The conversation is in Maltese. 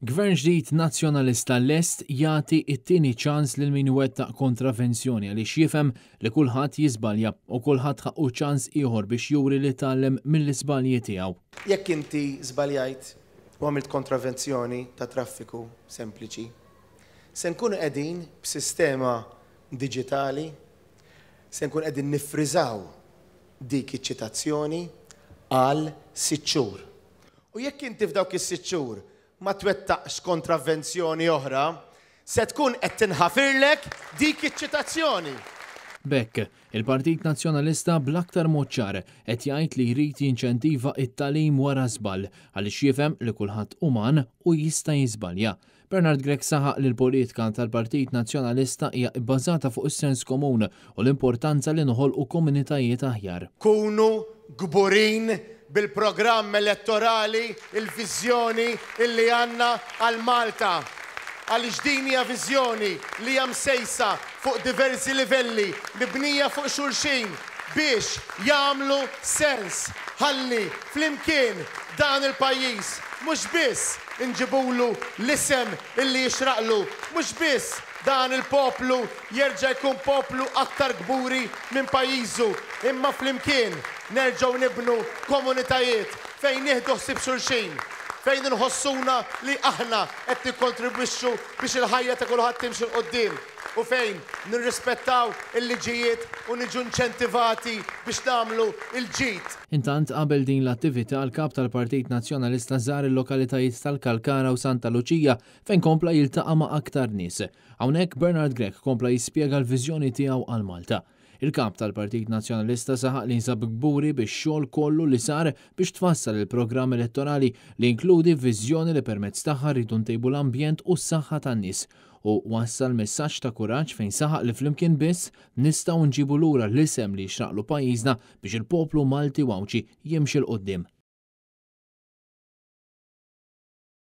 Gvern ġdid nazzjonalista l-Est jati it-tieni ċans lil min ta' kontravenzjoni għaliex jifhem li kulħadd jiżbalja u kulħadd ħaqqu ċans ieħor biex juri li tallem mill-iżbalji tiegħu. Jekk inti żbaljajt u għamilt kontravenzjoni ta' traffiku sempliċi, se nkunu qegħdin b'sistema digitali, se nkun qegħdin nifrizaw dik iċ-ċitazzjoni għal siċċur. U jekk inti f'dawk is-siċċur ma twettaqx kontravenzjoni oħra, se tkun qed tinħafirlek dik iċ-ċitazzjoni. Bekk, il-Partit Nazzjonalista bl-aktar moċċar qed jgħid li jrid jinċentiva it-talim wara żball għaliex jifhem li kulħadd uman u jista' jiżbalja. Bernard Grek saħaq li l-politika tal-Partit Nazzjonalista hija bbażata fuq is-sens komun u l-importanza li noħolqu komunitajiet aħjar. Kunu gburin bil-programm elettorali il-vizjoni illi għanna għal Malta. Għal ġdinja vizjoni li jam sejsa fuq diversi livelli, mibnija fuq xulxin biex jamlu sens ħalli flimkien dan il-pajis mux biss inġibulu l-isem illi jixraqlu, mux biss dan il-poplu jerġa' jkun poplu aktar gburi minn pajjiżu. Imma flimkien nerġgħu nibnu komunitajiet fejn nieħdu ħsib xulxin fejn nħossuna li aħna qed nikkontribwixxu biex il-ħajja ta' kulħadd timxi l qoddim u fejn nirrispettaw il-liġijiet u niġu inċentivati biex nagħmlu il-ġid. Intant qabel din l-attività l-kap tal-Partit Nazzjonalista żar il-lokalitajiet tal-Kalkara u Santa Luċija fejn kompla jiltaqa' ma' aktar nies. Hawnhekk Bernard Grek kompla jispjega l-viżjoni tiegħu għal Malta. Il-kap tal-Partit Nazzjonalista saħaq li nsab gburi biex xogħol kollu li sar biex tfassal il-programm elettorali li inkludi viżjoni li permezz tagħha ridun ntejbu l-ambjent u s-saħħa tan-nies u wassal messaġġ ta' kuraġġ fejn saħaq li flimkien biss nistgħu nġibu lura l-isem li xraqlu pajjiżna biex il-poplu Malti wawċi jimxil qoddim.